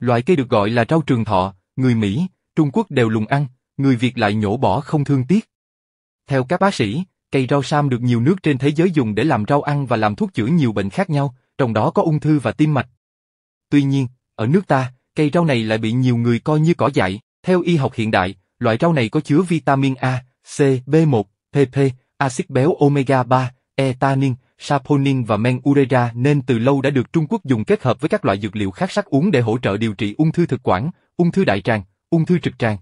Loại cây được gọi là rau trường thọ, người Mỹ, Trung Quốc đều lùng ăn, người Việt lại nhổ bỏ không thương tiếc. Theo các bác sĩ, cây rau sam được nhiều nước trên thế giới dùng để làm rau ăn và làm thuốc chữa nhiều bệnh khác nhau, trong đó có ung thư và tim mạch. Tuy nhiên, ở nước ta, cây rau này lại bị nhiều người coi như cỏ dại. Theo y học hiện đại, loại rau này có chứa vitamin A, C, B1, PP, axit béo omega 3, e tannin, saponin và men urea nên từ lâu đã được Trung Quốc dùng kết hợp với các loại dược liệu khác sắc uống để hỗ trợ điều trị ung thư thực quản, ung thư đại tràng, ung thư trực tràng.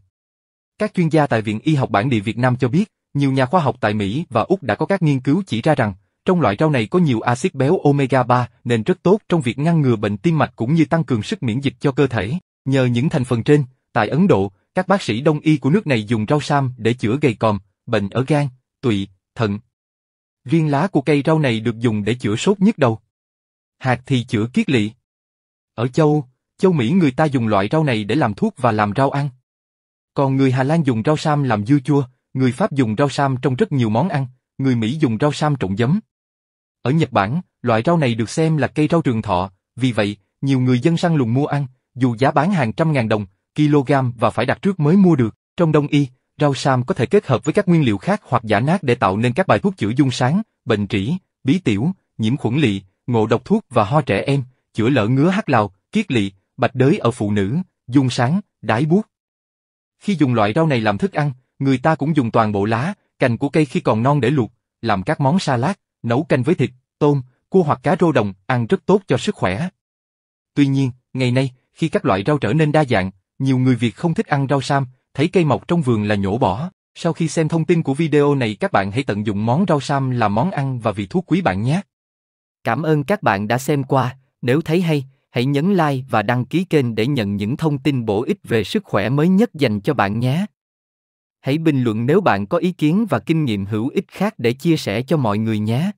Các chuyên gia tại Viện Y học bản địa Việt Nam cho biết, nhiều nhà khoa học tại Mỹ và Úc đã có các nghiên cứu chỉ ra rằng, trong loại rau này có nhiều axit béo omega 3 nên rất tốt trong việc ngăn ngừa bệnh tim mạch cũng như tăng cường sức miễn dịch cho cơ thể. Nhờ những thành phần trên, tại Ấn Độ, các bác sĩ đông y của nước này dùng rau sam để chữa gầy còm, bệnh ở gan, tụy, thận, Riêng lá của cây rau này được dùng để chữa sốt nhức đầu. Hạt thì chữa kiết lỵ. Ở châu, châu Mỹ người ta dùng loại rau này để làm thuốc và làm rau ăn. Còn người Hà Lan dùng rau sam làm dưa chua, người Pháp dùng rau sam trong rất nhiều món ăn, người Mỹ dùng rau sam trộn giấm. Ở Nhật Bản, loại rau này được xem là cây rau trường thọ, vì vậy, nhiều người dân săn lùng mua ăn, dù giá bán hàng trăm ngàn đồng, kg và phải đặt trước mới mua được. Trong Đông Y, Rau sam có thể kết hợp với các nguyên liệu khác hoặc giả nát để tạo nên các bài thuốc chữa dung sáng, bệnh trĩ, bí tiểu, nhiễm khuẩn lị, ngộ độc thuốc và ho trẻ em, chữa lở ngứa hắc lào, kiết lị, bạch đới ở phụ nữ, dung sáng, đái buốt. Khi dùng loại rau này làm thức ăn, người ta cũng dùng toàn bộ lá, cành của cây khi còn non để luộc, làm các món salad, nấu canh với thịt, tôm, cua hoặc cá rô đồng, ăn rất tốt cho sức khỏe. Tuy nhiên, ngày nay, khi các loại rau trở nên đa dạng, nhiều người Việt không thích ăn rau sam, thấy cây mọc trong vườn là nhổ bỏ. Sau khi xem thông tin của video này các bạn hãy tận dụng món rau sam là món ăn và vị thuốc quý bạn nhé. Cảm ơn các bạn đã xem qua, nếu thấy hay, hãy nhấn like và đăng ký kênh để nhận những thông tin bổ ích về sức khỏe mới nhất dành cho bạn nhé. Hãy bình luận nếu bạn có ý kiến và kinh nghiệm hữu ích khác để chia sẻ cho mọi người nhé.